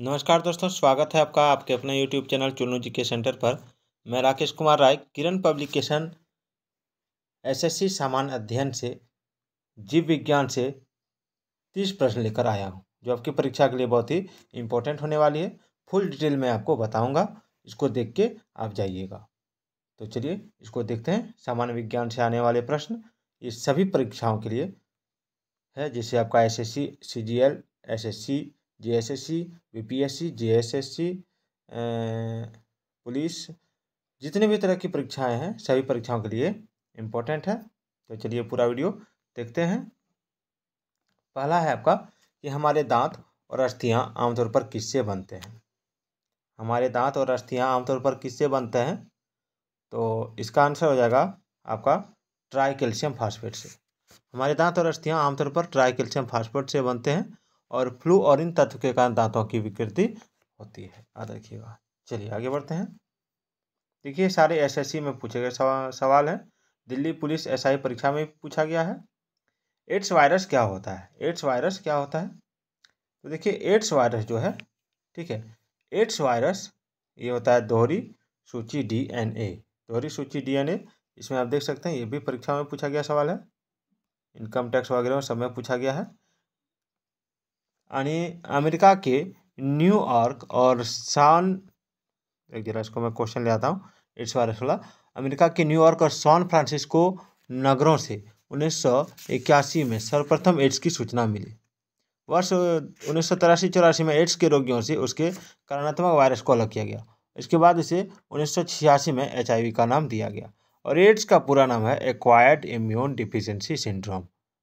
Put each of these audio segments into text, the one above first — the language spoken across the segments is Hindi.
नमस्कार दोस्तों स्वागत है आपका आपके अपने यूट्यूब चैनल चुनू जी के सेंटर पर मैं राकेश कुमार राय किरण पब्लिकेशन एसएससी सामान्य अध्ययन से जीव विज्ञान से तीस प्रश्न लेकर आया हूँ जो आपकी परीक्षा के लिए बहुत ही इम्पोर्टेंट होने वाली है फुल डिटेल मैं आपको बताऊँगा इसको देख के आप जाइएगा तो चलिए इसको देखते हैं सामान्य विज्ञान से आने वाले प्रश्न ये सभी परीक्षाओं के लिए है जैसे आपका S S C C G L S S C J S S C U P S C J S S C police जितने भी तरह की परीक्षाएं हैं सभी परीक्षाओं के लिए इम्पोर्टेंट है तो चलिए पूरा वीडियो देखते हैं पहला है आपका कि हमारे दांत और अस्थियाँ आमतौर पर किससे बनते हैं हमारे दांत और अस्थियाँ आमतौर पर किससे बनते हैं तो इसका आंसर हो जाएगा आपका ट्राई कैल्शियम फास्फेट से हमारे दांत और अस्थियाँ आमतौर पर ट्राई कैल्शियम फास्फेट से बनते हैं और फ्लू और इन तत्व के कारण दांतों की विकृति होती है याद रखिएगा चलिए आगे बढ़ते हैं देखिए सारे एसएससी में पूछे गए सवाल हैं दिल्ली पुलिस एसआई परीक्षा में पूछा गया है एड्स वायरस क्या होता है एड्स वायरस क्या होता है तो देखिए एड्स वायरस जो है ठीक है एड्स वायरस ये होता है दोहरी सूची ए दोहरी सूची ए इसमें आप देख सकते हैं ये भी परीक्षा में पूछा गया सवाल है इनकम टैक्स वगैरह में सब में पूछा गया है यानी अमेरिका के न्यूयॉर्क और सान एक जरा इसको मैं क्वेश्चन ले आता हूँ इट्स बारह सोलह अमेरिका के न्यूयॉर्क और सान फ्रांसिस्को नगरों से उन्नीस में सर्वप्रथम एड्स की सूचना मिली वर्ष उन्नीस सौ तिरासी चौरासी में एड्स के रोगियों से उसके कारणात्मक वायरस को अलग किया गया इसके बाद इसे उन्नीस में एच का नाम दिया गया और एड्स का पूरा नाम है एक्वायर्ड इम्यून डिफिशेंसी सिंड्रोम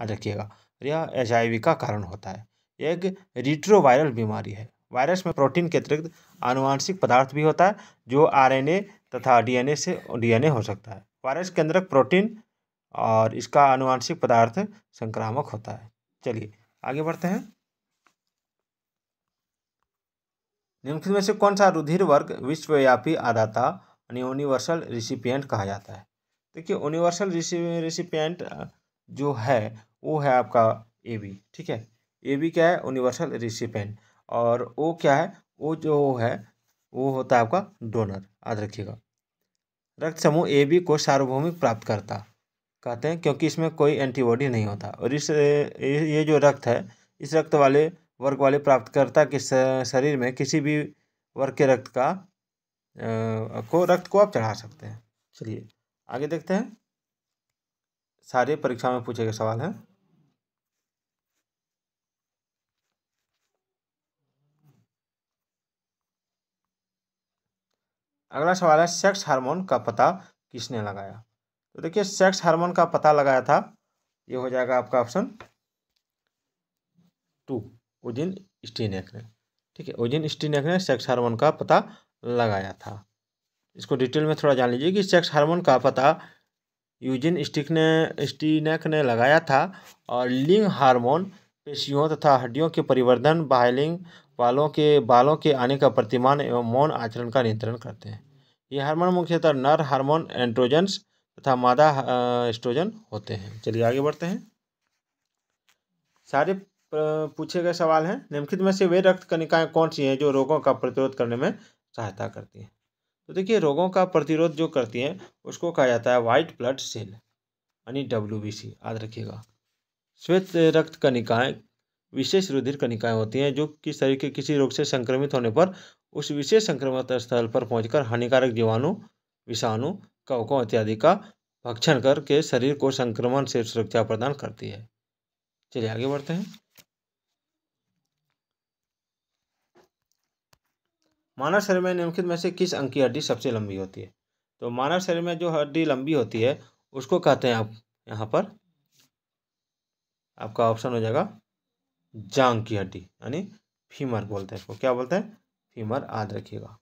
याद रखिएगा यह एच का कारण होता है एक रिट्रोवायरल बीमारी है वायरस में प्रोटीन के अतिरिक्त आनुवांशिक पदार्थ भी होता है जो आरएनए तथा डीएनए से डीएनए हो सकता है वायरस के अंदर प्रोटीन और इसका आनुवांशिक पदार्थ संक्रामक होता है चलिए आगे बढ़ते हैं निम्नलिखित में से कौन सा रुधिर वर्ग विश्वव्यापी आदाता यानी यूनिवर्सल रिसिपियंट कहा जाता है देखिए यूनिवर्सल रिसिपियंट जो है वो है आपका ए बी ठीक है ए बी क्या है यूनिवर्सल रिसिपेंट और ओ क्या है ओ जो है वो होता है आपका डोनर याद रखिएगा रक्त समूह ए बी को सार्वभौमिक प्राप्त करता कहते हैं क्योंकि इसमें कोई एंटीबॉडी नहीं होता और इस ये जो रक्त है इस रक्त वाले वर्ग वाले प्राप्तकर्ता के शरीर में किसी भी वर्ग के रक्त का आ, को रक्त को आप चढ़ा सकते हैं चलिए आगे देखते हैं सारे परीक्षा में पूछे गए सवाल हैं अगला सवाल है सेक्स हार्मोन का पता किसने लगाया तो देखिए सेक्स हार्मोन का पता लगाया था ये हो जाएगा आपका ऑप्शन टू ओजिन स्टीनेक ने ठीक है ओजिन स्टीनेक ने सेक्स हार्मोन का पता लगाया था इसको डिटेल में थोड़ा जान लीजिए कि सेक्स हार्मोन का पता यूजिन स्टिक ने स्टीनेक ने लगाया था और लिंग हार्मोन पेशियों तथा हड्डियों के परिवर्धन बाहलिंग बालों के बालों के आने का प्रतिमान एवं मौन आचरण का नियंत्रण करते हैं ये हार्मोन मुख्यतः नर हार्मोन एंड्रोजन्स तथा मादा एस्ट्रोजन होते हैं चलिए आगे बढ़ते हैं सारे पूछे गए सवाल हैं निम्नलिखित में से वे रक्त कणिकाएँ कौन सी हैं जो रोगों का प्रतिरोध करने में सहायता करती हैं तो देखिए रोगों का प्रतिरोध जो करती हैं उसको कहा जाता है वाइट ब्लड सेल यानी डब्ल्यू बी सी याद रखिएगा श्वेत रक्त कणिकाएं विशेष रुधिर कणिकाएं होती हैं जो कि शरीर के किसी रोग से संक्रमित होने पर उस विशेष संक्रमित स्थल पर पहुंचकर हानिकारक जीवाणु विषाणु कवकों इत्यादि का भक्षण करके शरीर को संक्रमण से सुरक्षा प्रदान करती है चलिए आगे बढ़ते हैं मानव शरीर में निम्नलिखित में से किस अंग की हड्डी सबसे लंबी होती है तो मानव शरीर में जो हड्डी लंबी होती है उसको कहते हैं आप यहाँ पर आपका ऑप्शन हो जाएगा जांग की हड्डी यानी फीमर बोलते हैं इसको क्या बोलते हैं फीमर याद रखिएगा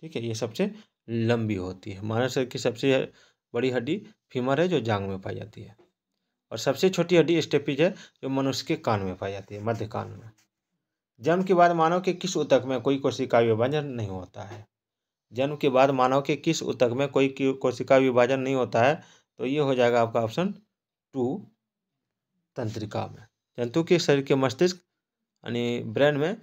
ठीक है ये सबसे लंबी होती है मानव शरीर की सबसे बड़ी हड्डी फीमर है जो जांग में पाई जाती है और सबसे छोटी हड्डी स्टेपिज है जो मनुष्य के कान में पाई जाती है मध्य कान में जन्म के बाद मानव के किस उतक में कोई कोशिका विभाजन नहीं होता है जन्म के बाद मानव के किस उतक में कोई कोशिका विभाजन नहीं होता है तो ये हो जाएगा आपका ऑप्शन टू तंत्रिका में जंतु के शरीर के मस्तिष्क यानी ब्रेन में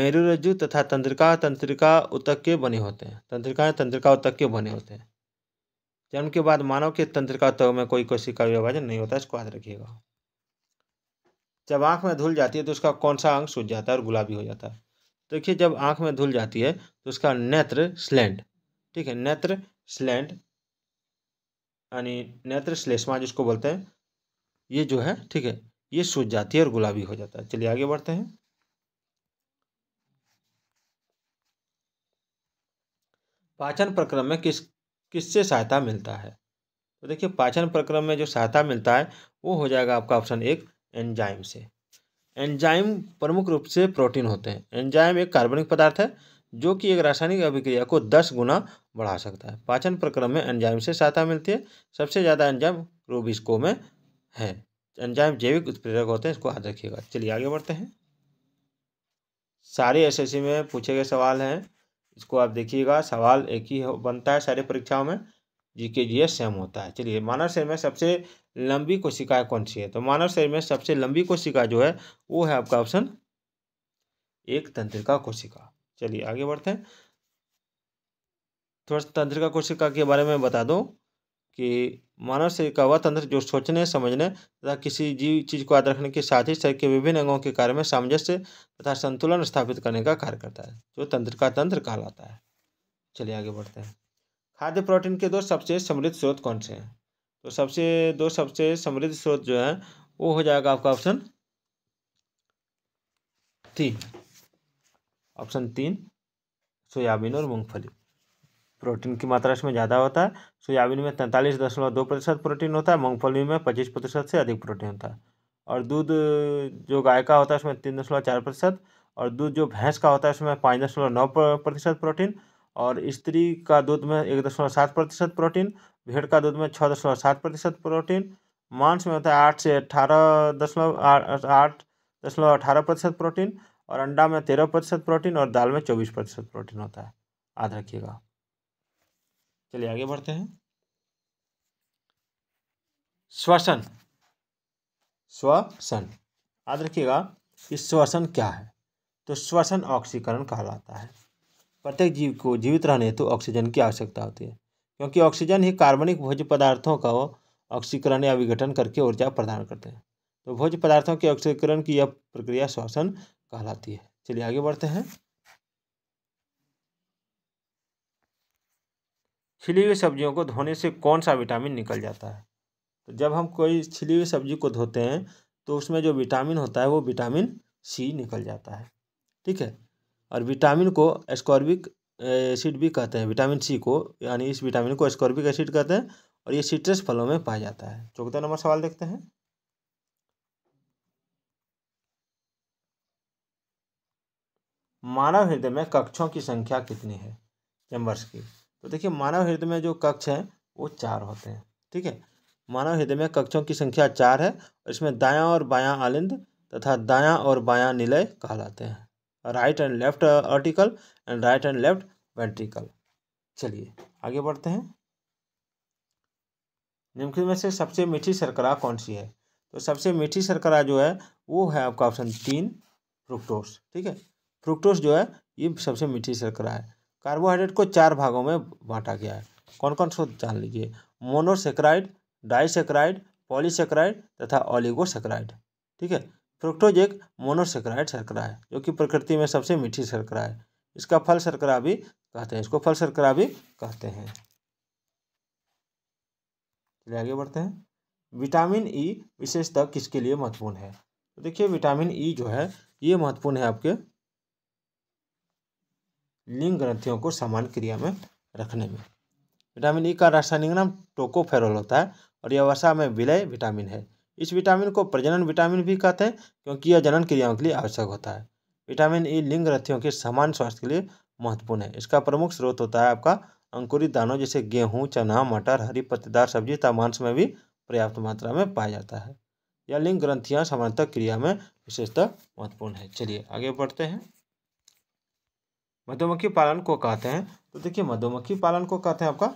मेरुरज्जु तथा तंत्रिका तंत्रिका उतक के बने होते हैं तंत्रिकाएं तंत्रिका उतक के बने होते हैं जन्म के बाद मानव के तंत्रिका उतक तो में कोई कोशी का विभाजन नहीं होता इसको याद रखिएगा जब आंख में धुल जाती है तो उसका कौन सा अंग सूझ जाता है और गुलाबी हो जाता है देखिए जब आंख में धुल जाती है तो उसका नेत्र स्लैंड ठीक है नेत्र स्लैंड यानी नेत्र श्लेषमा जिसको बोलते हैं ये जो है ठीक है ये सूज जाती है और गुलाबी हो जाता है चलिए आगे बढ़ते हैं पाचन प्रक्रम में किस किससे सहायता मिलता है तो देखिए पाचन प्रक्रम में जो सहायता मिलता है वो हो जाएगा आपका ऑप्शन एक एंजाइम से एंजाइम प्रमुख रूप से प्रोटीन होते हैं एंजाइम एक कार्बनिक पदार्थ है जो कि एक रासायनिक अभिक्रिया को दस गुना बढ़ा सकता है पाचन प्रक्रम में एंजाइम से सहायता मिलती है सबसे ज़्यादा एंजाइम रोबिस्को में है एंजाइम जैविक उत्प्रेरक होते हैं इसको याद रखिएगा चलिए आगे बढ़ते हैं सारे एसएससी में पूछे गए सवाल हैं इसको आप देखिएगा सवाल एक ही बनता है सारे परीक्षाओं में जी के जी एस सेम होता है चलिए मानव शरीर में सबसे लंबी कोशिकाएं कौन सी है तो मानव शरीर में सबसे लंबी कोशिका जो है वो है आपका ऑप्शन एक तंत्रिका कोशिका चलिए आगे बढ़ते हैं थोड़ा सा तंत्रिका कोशिका के बारे में बता दो कि मानव शरीर का वह तंत्र जो सोचने समझने तथा किसी जीव चीज को याद रखने के साथ ही शरीर के विभिन्न अंगों के कार्य में सामंजस्य तथा संतुलन स्थापित करने का कार्य करता है जो तंत्र का तंत्र कहलाता है चलिए आगे बढ़ते हैं खाद्य प्रोटीन के दो सबसे समृद्ध स्रोत कौन से हैं तो सबसे दो सबसे समृद्ध स्रोत जो है वो हो जाएगा आपका ऑप्शन तीन ऑप्शन तीन सोयाबीन और मूंगफली प्रोटीन की मात्रा इसमें ज़्यादा होता है सोयाबीन में तैंतालीस दशमलव दो प्रतिशत प्रोटीन होता है मूंगफली में पच्चीस प्रतिशत से अधिक प्रोटीन होता है और दूध जो गाय का होता है उसमें तीन दशमलव चार प्रतिशत और दूध जो भैंस का होता है उसमें पाँच दशमलव नौ प्रतिशत प्रोटीन और स्त्री का दूध में एक दशमलव सात प्रतिशत प्रोटीन भेड़ का दूध में छः दशमलव सात प्रतिशत प्रोटीन मांस में होता है आठ से अठारह दशमलव आठ दशमलव अठारह प्रतिशत प्रोटीन और अंडा में तेरह प्रतिशत प्रोटीन और दाल में चौबीस प्रतिशत प्रोटीन होता है याद रखिएगा चलिए आगे बढ़ते हैं श्वसन श्वसन याद रखिएगा कि श्वसन क्या है तो श्वसन ऑक्सीकरण कहलाता है प्रत्येक जीव को जीवित रहने हेतु तो ऑक्सीजन की आवश्यकता होती है क्योंकि ऑक्सीजन ही कार्बनिक भोज्य पदार्थों का ऑक्सीकरण या विघटन करके ऊर्जा प्रदान करते हैं तो भोज्य पदार्थों के ऑक्सीकरण की यह प्रक्रिया श्वसन कहलाती है चलिए आगे बढ़ते हैं छिली हुई सब्जियों को धोने से कौन सा विटामिन निकल जाता है तो जब हम कोई छिली हुई सब्जी को धोते हैं तो उसमें जो विटामिन होता है वो विटामिन सी निकल जाता है ठीक है और विटामिन को एस्कॉर्बिक एसिड भी कहते हैं विटामिन सी को यानी इस विटामिन को एस्कॉर्बिक एसिड कहते हैं और ये सिट्रस फलों में पाया जाता है चौथा नंबर सवाल देखते हैं मानव हृदय में कक्षों की संख्या कितनी है चैम्बर्स की तो देखिए मानव हृदय में जो कक्ष हैं वो चार होते हैं ठीक है मानव हृदय में कक्षों की संख्या चार है और इसमें दाया और बायां आलिंद तथा दाया और बायां निलय कहलाते हैं right and left atrial and right and left ventricle चलिए आगे बढ़ते हैं निम्नलिखित में से सबसे मीठी शर्करा कौन सी है तो सबसे मीठी शर्करा जो है वो है आपका ऑप्शन तीन फ्रुक्टोस ठीक है फ्रुक्टोस जो है ये सबसे मीठी शर्करा है कार्बोहाइड्रेट को चार भागों में बांटा गया है कौन कौन सो जान लीजिए मोनोसेक्राइड डाइसेक्राइड पॉलीसेक्राइड तथा ऑलिगोसेक्राइड ठीक है फ्रुक्टोज एक मोनोसेक्राइड शर्करा है जो कि प्रकृति में सबसे मीठी शर्करा है इसका फल शर्करा भी कहते हैं इसको फल शर्करा भी कहते हैं चलिए आगे बढ़ते हैं विटामिन ई विशेषता विशेषतः किसके लिए महत्वपूर्ण है तो देखिए विटामिन ई जो है ये महत्वपूर्ण है आपके लिंग ग्रंथियों को समान क्रिया में रखने में विटामिन ई e का रासायनिक नाम टोकोफेरोल होता है और यह वसा में विलय विटामिन है इस विटामिन को प्रजनन विटामिन भी कहते हैं क्योंकि यह जनन क्रियाओं के लिए आवश्यक होता है विटामिन ई e लिंग ग्रंथियों के समान स्वास्थ्य के लिए महत्वपूर्ण है इसका प्रमुख स्रोत होता है आपका अंकुरित दानों जैसे गेहूँ चना मटर हरी पत्तेदार सब्जी तथा मांस में भी पर्याप्त मात्रा में पाया जाता है यह लिंग ग्रंथियाँ समानता क्रिया में विशेषतः महत्वपूर्ण है चलिए आगे बढ़ते हैं मधुमक्खी पालन को कहते हैं तो देखिए मधुमक्खी पालन को कहते हैं आपका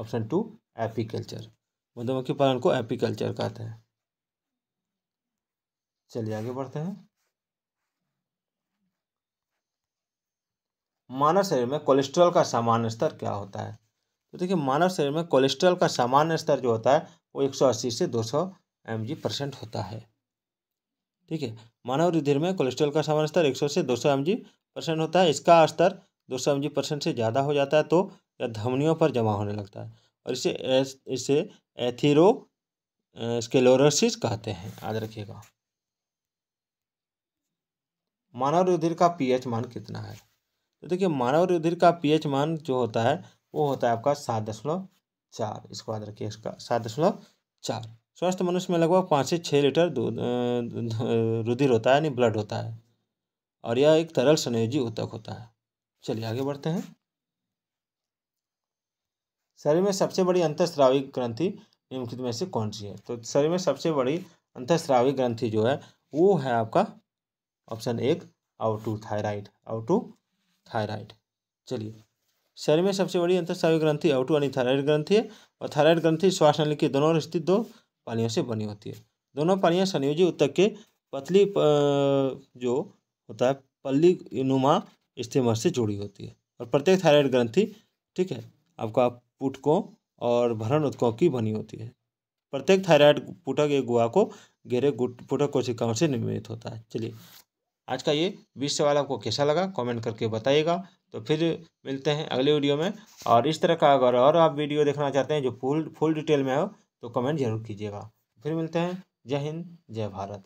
ऑप्शन टू एपीकल्चर मधुमक्खी पालन को एपीकल्चर कहते हैं चलिए आगे बढ़ते हैं मानव शरीर में कोलेस्ट्रॉल का सामान्य स्तर क्या होता है तो देखिए मानव शरीर में कोलेस्ट्रॉल का सामान्य स्तर जो होता है वो 180 से 200 सौ परसेंट होता है ठीक है मानव रुधिर में कोलेस्ट्रॉल का सामान्य स्तर 100 से 200 सौ परसेंट होता है इसका स्तर दो सौ परसेंट से ज़्यादा हो जाता है तो यह धमनियों पर जमा होने लगता है और इसे इसे एथीरो स्केलोरोसिस कहते हैं याद रखिएगा मानव रुधिर का पीएच मान कितना है तो देखिए मानव रुधिर का पीएच मान जो होता है वो होता है आपका सात दशमलव चार इसको याद रखिए इसका सात दशमलव चार स्वस्थ मनुष्य में लगभग पाँच से छः लीटर दूध रुधिर होता है यानी ब्लड होता है और यह एक तरल संयोजी उतक होता है चलिए आगे बढ़ते हैं शरीर में सबसे बड़ी अंतस्त्राविक ग्रंथि निम्नलिखित में से कौन सी है तो शरीर में सबसे बड़ी अंतस्त्राविक ग्रंथि जो है वो है आपका ऑप्शन एक टू थायराइड आउटू थायराइड चलिए शरीर में सबसे बड़ी अंतस्त्राविक ग्रंथि टू यानी थायराइड ग्रंथि है और थायराइड ग्रंथि श्वास नली के दोनों स्थित दो पानियों से बनी होती है दोनों पानियाँ संयोजी उत्तक के पतली जो होता है पल्ली नुमा इस्तेमर से जुड़ी होती है और प्रत्येक थायराइड ग्रंथि ठीक है आपका पुटकों और भरण उत्कों की बनी होती है प्रत्येक थायराइड पुटक एक गुआ को घेरे पुटक कोशिकाओं से निर्मित होता है चलिए आज का ये बीस सवाल आपको कैसा लगा कमेंट करके बताइएगा तो फिर मिलते हैं अगले वीडियो में और इस तरह का अगर और आप वीडियो देखना चाहते हैं जो फुल फुल डिटेल में हो तो कमेंट जरूर कीजिएगा फिर मिलते हैं जय हिंद जय भारत